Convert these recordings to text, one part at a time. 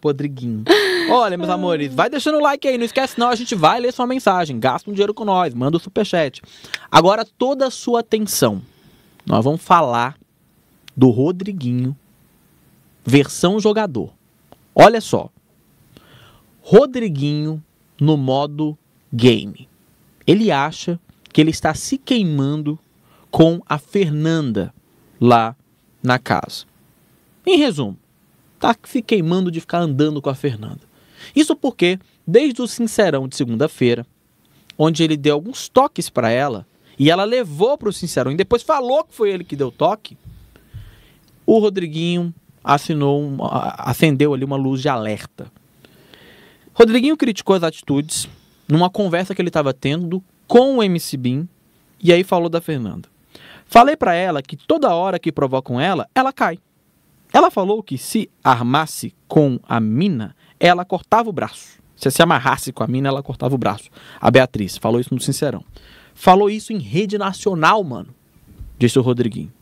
Podriguinho. Olha, meus amores, vai deixando o like aí. Não esquece, não. A gente vai ler sua mensagem. Gasta um dinheiro com nós. Manda o um superchat. Agora, toda a sua atenção. Nós vamos falar do Rodriguinho, versão jogador. Olha só. Rodriguinho no modo game. Ele acha que ele está se queimando com a Fernanda lá na casa. Em resumo, tá se queimando de ficar andando com a Fernanda. Isso porque, desde o Sincerão de segunda-feira, onde ele deu alguns toques para ela, e ela levou para o Sincerão e depois falou que foi ele que deu toque, o Rodriguinho assinou, um, acendeu ali uma luz de alerta. Rodriguinho criticou as atitudes numa conversa que ele estava tendo com o MC Bin e aí falou da Fernanda. Falei para ela que toda hora que provocam ela, ela cai. Ela falou que se armasse com a mina, ela cortava o braço. Se se amarrasse com a mina, ela cortava o braço. A Beatriz falou isso no Sincerão. Falou isso em rede nacional, mano, disse o Rodriguinho.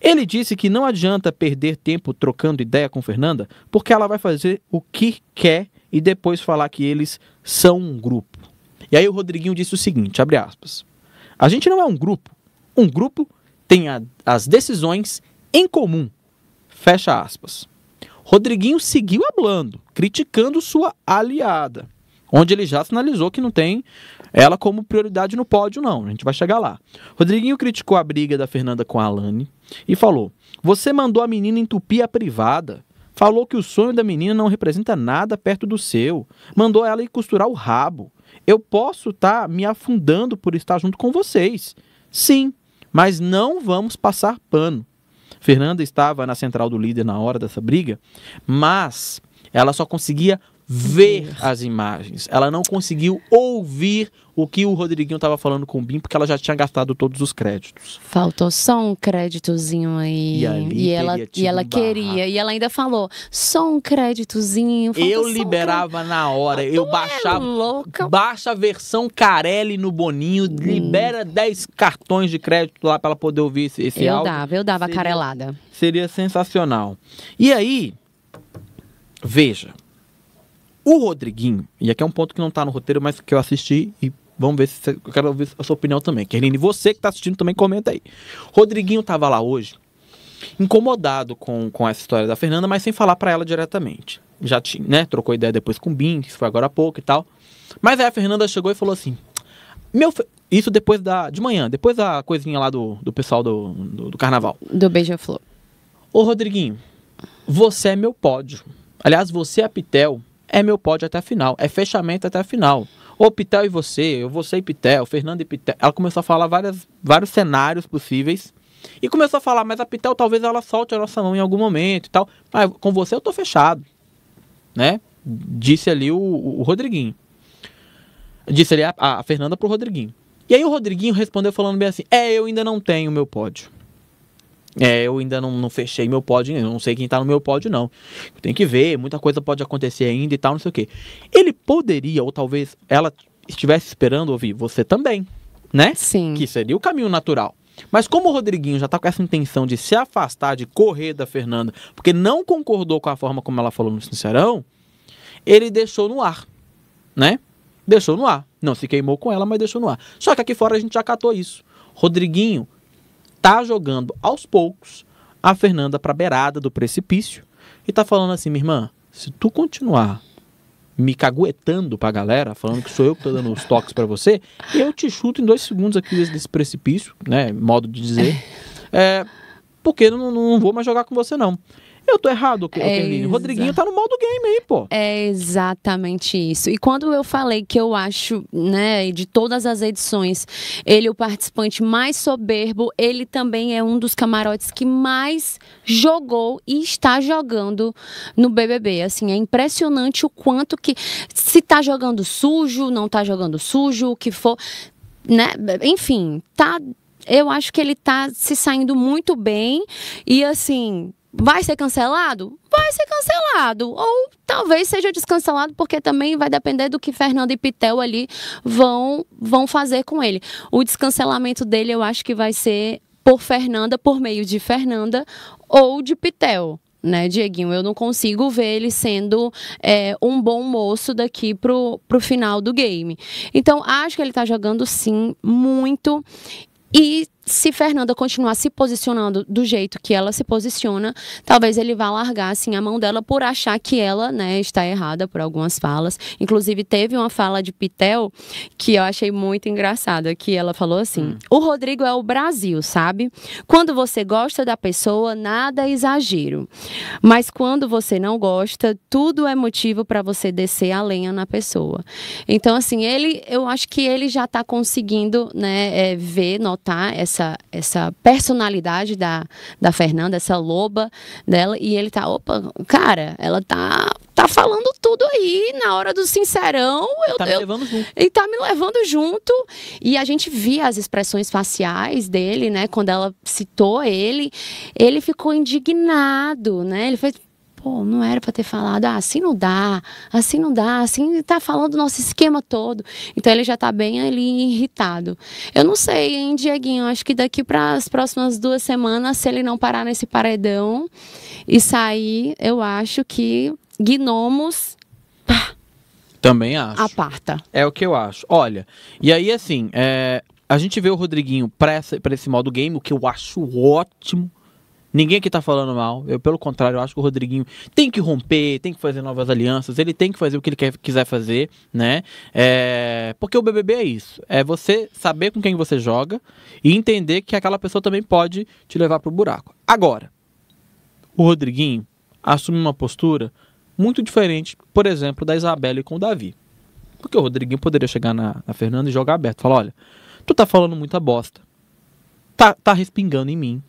Ele disse que não adianta perder tempo trocando ideia com Fernanda, porque ela vai fazer o que quer e depois falar que eles são um grupo. E aí o Rodriguinho disse o seguinte, abre aspas. A gente não é um grupo. Um grupo tem a, as decisões em comum Fecha aspas. Rodriguinho seguiu hablando, criticando sua aliada, onde ele já sinalizou que não tem ela como prioridade no pódio, não. A gente vai chegar lá. Rodriguinho criticou a briga da Fernanda com a Alane e falou: Você mandou a menina entupir a privada. Falou que o sonho da menina não representa nada perto do seu. Mandou ela ir costurar o rabo. Eu posso estar tá me afundando por estar junto com vocês. Sim, mas não vamos passar pano. Fernanda estava na central do líder na hora dessa briga, mas ela só conseguia ver as imagens. Ela não conseguiu ouvir o que o Rodriguinho estava falando com o Bim, porque ela já tinha gastado todos os créditos. Faltou só um créditozinho aí. E, e ela, e ela queria. E ela ainda falou: só um créditozinho. Eu liberava um... na hora. Ah, eu é baixava. É louca. Baixa a versão Carelli no Boninho, hum. libera 10 cartões de crédito lá para ela poder ouvir esse, esse eu áudio. dava, eu dava seria, carelada. Seria sensacional. E aí, veja o Rodriguinho, e aqui é um ponto que não tá no roteiro, mas que eu assisti e vamos ver se você, eu quero ouvir a sua opinião também. Kerline, você que tá assistindo também comenta aí. Rodriguinho tava lá hoje incomodado com, com essa história da Fernanda, mas sem falar para ela diretamente. Já tinha, né, trocou ideia depois com o Bim, que foi agora há pouco e tal. Mas aí a Fernanda chegou e falou assim: "Meu, isso depois da de manhã, depois da coisinha lá do, do pessoal do, do, do carnaval. Do beija-flor. Ô Rodriguinho, você é meu pódio. Aliás, você é a Pitel é meu pódio até a final, é fechamento até a final. Ou Pitel e você, ou você e Pitel, Fernando e Pitel. Ela começou a falar várias, vários cenários possíveis. E começou a falar, mas a Pitel talvez ela solte a nossa mão em algum momento e tal. Mas com você eu tô fechado. Né? Disse ali o, o Rodriguinho. Disse ali a, a Fernanda pro Rodriguinho. E aí o Rodriguinho respondeu falando bem assim: É, eu ainda não tenho meu pódio. É, eu ainda não, não fechei meu pódio, não sei quem tá no meu pódio, não. Tem que ver, muita coisa pode acontecer ainda e tal, não sei o quê. Ele poderia, ou talvez ela estivesse esperando ouvir você também, né? Sim. Que seria o caminho natural. Mas como o Rodriguinho já tá com essa intenção de se afastar, de correr da Fernanda, porque não concordou com a forma como ela falou no Sincerão, ele deixou no ar, né? Deixou no ar. Não se queimou com ela, mas deixou no ar. Só que aqui fora a gente já catou isso. Rodriguinho tá jogando aos poucos a Fernanda para a beirada do precipício e tá falando assim, minha irmã, se tu continuar me caguetando pra galera, falando que sou eu que tô dando os toques para você, eu te chuto em dois segundos aqui desse, desse precipício, né? Modo de dizer. É, porque não, não vou mais jogar com você, não. Eu tô errado, Kerline. É Rodriguinho tá no modo game aí, pô. É exatamente isso. E quando eu falei que eu acho, né, de todas as edições, ele é o participante mais soberbo, ele também é um dos camarotes que mais jogou e está jogando no BBB. Assim, é impressionante o quanto que se tá jogando sujo, não tá jogando sujo, o que for, né? Enfim, tá eu acho que ele tá se saindo muito bem e assim, Vai ser cancelado? Vai ser cancelado. Ou talvez seja descancelado, porque também vai depender do que Fernando e Pitel ali vão, vão fazer com ele. O descancelamento dele eu acho que vai ser por Fernanda, por meio de Fernanda ou de Pitel né, Dieguinho? Eu não consigo ver ele sendo é, um bom moço daqui pro, pro final do game. Então, acho que ele tá jogando sim, muito. E se Fernanda continuar se posicionando do jeito que ela se posiciona, talvez ele vá largar assim a mão dela por achar que ela, né, está errada por algumas falas. Inclusive teve uma fala de Pitel que eu achei muito engraçada, que ela falou assim: hum. "O Rodrigo é o Brasil, sabe? Quando você gosta da pessoa, nada é exagero. Mas quando você não gosta, tudo é motivo para você descer a lenha na pessoa". Então assim, ele, eu acho que ele já está conseguindo, né, é, ver, notar essa essa, essa personalidade da, da Fernanda, essa loba dela, e ele tá, opa, cara, ela tá tá falando tudo aí na hora do sincerão. Eu, tá me eu, levando junto. E tá me levando junto. E a gente via as expressões faciais dele, né? Quando ela citou ele, ele ficou indignado, né? Ele fez, pô, não era para ter falado, ah, assim não dá, assim não dá, assim tá falando o nosso esquema todo. Então ele já tá bem ali irritado. Eu não sei, hein, Dieguinho, acho que daqui para as próximas duas semanas, se ele não parar nesse paredão e sair, eu acho que gnomos pá, também acho. Aparta. É o que eu acho. Olha, e aí assim, é, a gente vê o Rodriguinho para pra esse modo game, o que eu acho ótimo. Ninguém aqui tá falando mal. Eu, pelo contrário, eu acho que o Rodriguinho tem que romper, tem que fazer novas alianças, ele tem que fazer o que ele quer, quiser fazer, né? É, porque o BBB é isso. É você saber com quem você joga e entender que aquela pessoa também pode te levar pro buraco. Agora, o Rodriguinho assume uma postura muito diferente, por exemplo, da Isabelle com o Davi. Porque o Rodriguinho poderia chegar na, na Fernanda e jogar aberto. Falar, olha, tu tá falando muita bosta. Tá, tá respingando em mim.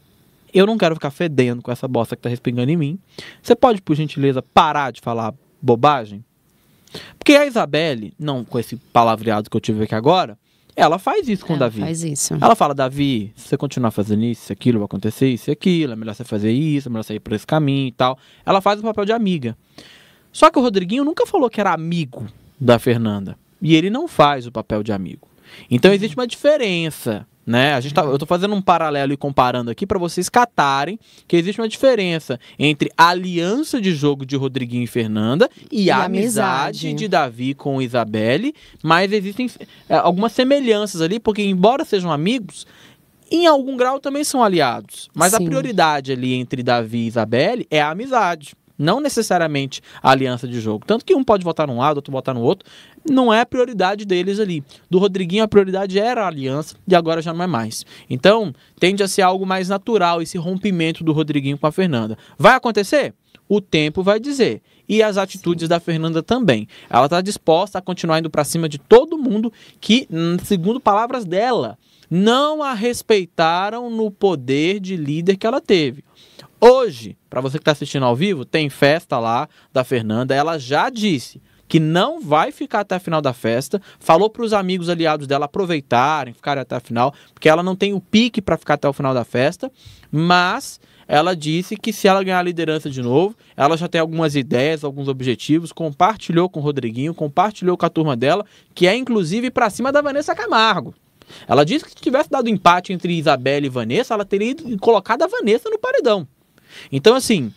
Eu não quero ficar fedendo com essa bosta que tá respingando em mim. Você pode, por gentileza, parar de falar bobagem? Porque a Isabelle, não com esse palavreado que eu tive aqui agora, ela faz isso com ela o Davi. faz isso. Ela fala, Davi, se você continuar fazendo isso, aquilo vai acontecer, isso e aquilo, é melhor você fazer isso, é melhor você ir por esse caminho e tal. Ela faz o papel de amiga. Só que o Rodriguinho nunca falou que era amigo da Fernanda. E ele não faz o papel de amigo. Então existe uma diferença né? A gente tá, eu estou fazendo um paralelo e comparando aqui para vocês catarem que existe uma diferença entre a aliança de jogo de Rodriguinho e Fernanda e, e a amizade. de Davi com Isabelle, mas existem é, algumas semelhanças ali, porque embora sejam amigos, em algum grau também são aliados. Mas Sim. a prioridade ali entre Davi e Isabelle é a amizade. Não necessariamente a aliança de jogo. Tanto que um pode votar num lado, outro votar no outro. Não é a prioridade deles ali. Do Rodriguinho, a prioridade era a aliança e agora já não é mais. Então, tende a ser algo mais natural esse rompimento do Rodriguinho com a Fernanda. Vai acontecer? O tempo vai dizer. E as atitudes Sim. da Fernanda também. Ela está disposta a continuar indo para cima de todo mundo que, hum, segundo palavras dela, não a respeitaram no poder de líder que ela teve. Hoje, para você que está assistindo ao vivo, tem festa lá da Fernanda. Ela já disse que não vai ficar até a final da festa. Falou para os amigos aliados dela aproveitarem, ficarem até a final, porque ela não tem o pique para ficar até o final da festa. Mas ela disse que se ela ganhar a liderança de novo, ela já tem algumas ideias, alguns objetivos, compartilhou com o Rodriguinho, compartilhou com a turma dela, que é inclusive para cima da Vanessa Camargo. Ela disse que se tivesse dado empate entre Isabela e Vanessa, ela teria colocado a Vanessa no paredão. Então, assim,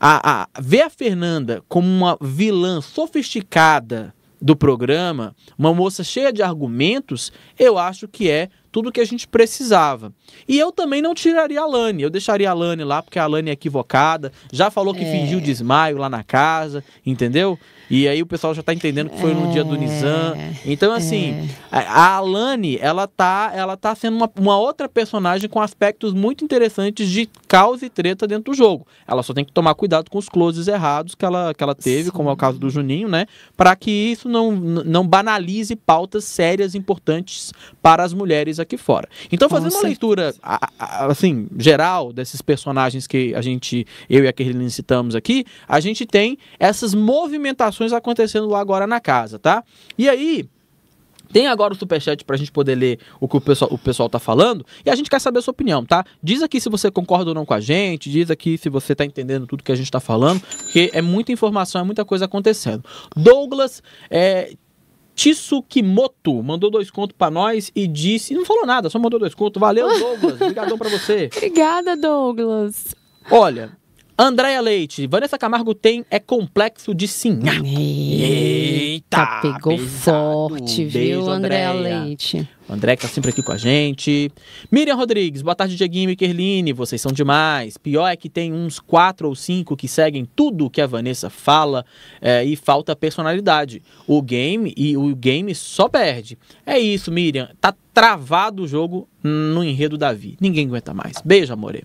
a, a, ver a Fernanda como uma vilã sofisticada do programa, uma moça cheia de argumentos, eu acho que é tudo que a gente precisava. E eu também não tiraria a Lani, eu deixaria a Lani lá, porque a Lani é equivocada, já falou que é. fingiu desmaio lá na casa, entendeu? E aí o pessoal já tá entendendo que foi é. no dia do é. Nizam. Então, é. assim, é. a Lani ela tá, ela tá sendo uma, uma, outra personagem com aspectos muito interessantes de caos e treta dentro do jogo. Ela só tem que tomar cuidado com os closes errados que ela, que ela teve, Sim. como é o caso do Juninho, né? Para que isso não, não banalize pautas sérias importantes para as mulheres aqui fora. Então, fazendo uma leitura assim geral desses personagens que a gente, eu e a Kerline citamos aqui, a gente tem essas movimentações acontecendo lá agora na casa, tá? E aí, tem agora o superchat pra gente poder ler o que o pessoal, o pessoal tá falando. E a gente quer saber a sua opinião, tá? Diz aqui se você concorda ou não com a gente. Diz aqui se você tá entendendo tudo que a gente tá falando. Porque é muita informação, é muita coisa acontecendo. Douglas é, Tsukimoto mandou dois contos para nós e disse. Não falou nada, só mandou dois contos. Valeu, Douglas. Obrigadão para você. Obrigada, Douglas. Olha, Andréia Leite, Vanessa Camargo tem é complexo de sim. Eita! Tá, pegou pesado. forte, Beijo, viu, Andréia Leite? André que tá sempre aqui com a gente. Miriam Rodrigues, boa tarde, Dieguinho e Kerline. Vocês são demais. Pior é que tem uns quatro ou cinco que seguem tudo que a Vanessa fala é, e falta personalidade. O game e o game só perde. É isso, Miriam. Tá travado o jogo no enredo Davi. Ninguém aguenta mais. Beijo, amore.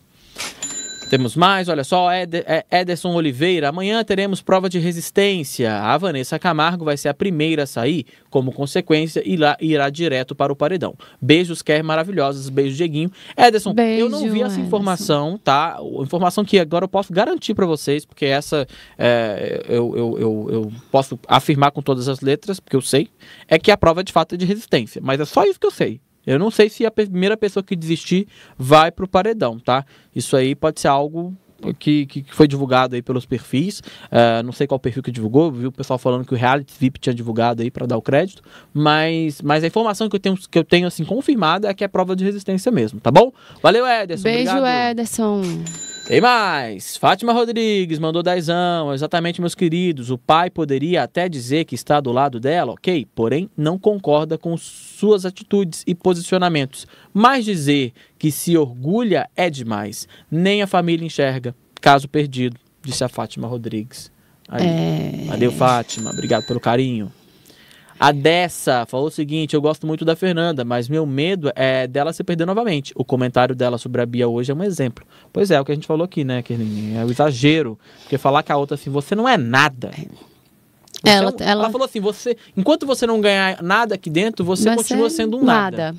Temos mais, olha só, é, Ederson Oliveira. Amanhã teremos prova de resistência. A Vanessa Camargo vai ser a primeira a sair, como consequência, lá irá direto para o paredão. Beijos, quer maravilhosos. Beijo, Dieguinho. Ederson, Beijo, eu não vi essa informação, tá? Informação que agora eu posso garantir para vocês, porque essa é, eu, eu, eu, eu posso afirmar com todas as letras, porque eu sei, é que é a prova de fato é de resistência. Mas é só isso que eu sei. Eu não sei se a primeira pessoa que desistir vai pro paredão, tá? Isso aí pode ser algo que, que, foi divulgado aí pelos perfis. Uh, não sei qual perfil que divulgou, viu o pessoal falando que o Reality VIP tinha divulgado aí para dar o crédito, mas, mas a informação que eu tenho, que eu tenho assim confirmada é que é prova de resistência mesmo, tá bom? Valeu, Ederson. Beijo, obrigado. Ederson. Tem mais! Fátima Rodrigues mandou dezão, exatamente, meus queridos. O pai poderia até dizer que está do lado dela, ok, porém não concorda com suas atitudes e posicionamentos. Mas dizer que se orgulha é demais. Nem a família enxerga. Caso perdido, disse a Fátima Rodrigues. Aí, é... Valeu, Fátima. Obrigado pelo carinho. A Dessa falou o seguinte: eu gosto muito da Fernanda, mas meu medo é dela se perder novamente. O comentário dela sobre a Bia hoje é um exemplo. Pois é, é o que a gente falou aqui, né, Kerline? É o exagero. Porque falar que a outra assim, você não é nada. É. ela, é um, ela... ela falou assim: você, enquanto você não ganhar nada aqui dentro, você, você continua sendo um nada. nada.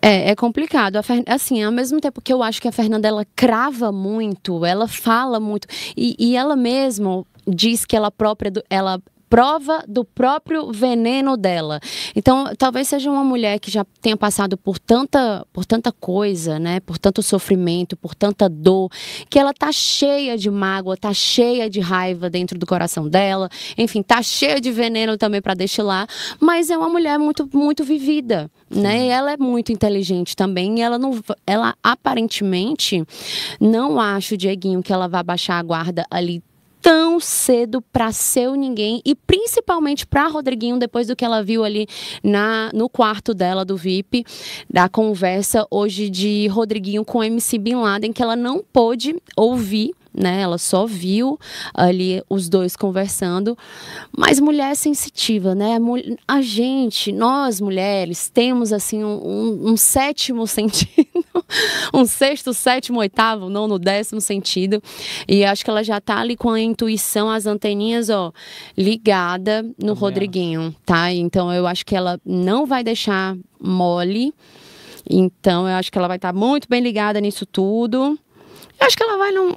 É, é complicado. Fer... Assim, ao mesmo tempo que eu acho que a Fernanda ela crava muito, ela fala muito. E, e ela mesma diz que ela própria, ela prova do próprio veneno dela. Então, talvez seja uma mulher que já tenha passado por tanta, por tanta coisa, né? Por tanto sofrimento, por tanta dor, que ela tá cheia de mágoa, tá cheia de raiva dentro do coração dela. Enfim, tá cheia de veneno também para destilar, mas é uma mulher muito muito vivida, né? E ela é muito inteligente também, e ela não ela aparentemente não acho, Dieguinho, que ela vá baixar a guarda ali tão cedo para seu ninguém e principalmente para Rodriguinho depois do que ela viu ali na no quarto dela do VIP da conversa hoje de Rodriguinho com MC Bin Laden que ela não pôde ouvir né? Ela só viu ali os dois conversando. Mas mulher sensitiva, né? A gente, nós mulheres, temos assim um, um, sétimo sentido, um sexto, sétimo, oitavo, não no décimo sentido. E acho que ela já tá ali com a intuição, as anteninhas, ó, ligada no Também. Rodriguinho, tá? Então eu acho que ela não vai deixar mole. Então eu acho que ela vai estar tá muito bem ligada nisso tudo. Eu acho que ela vai num,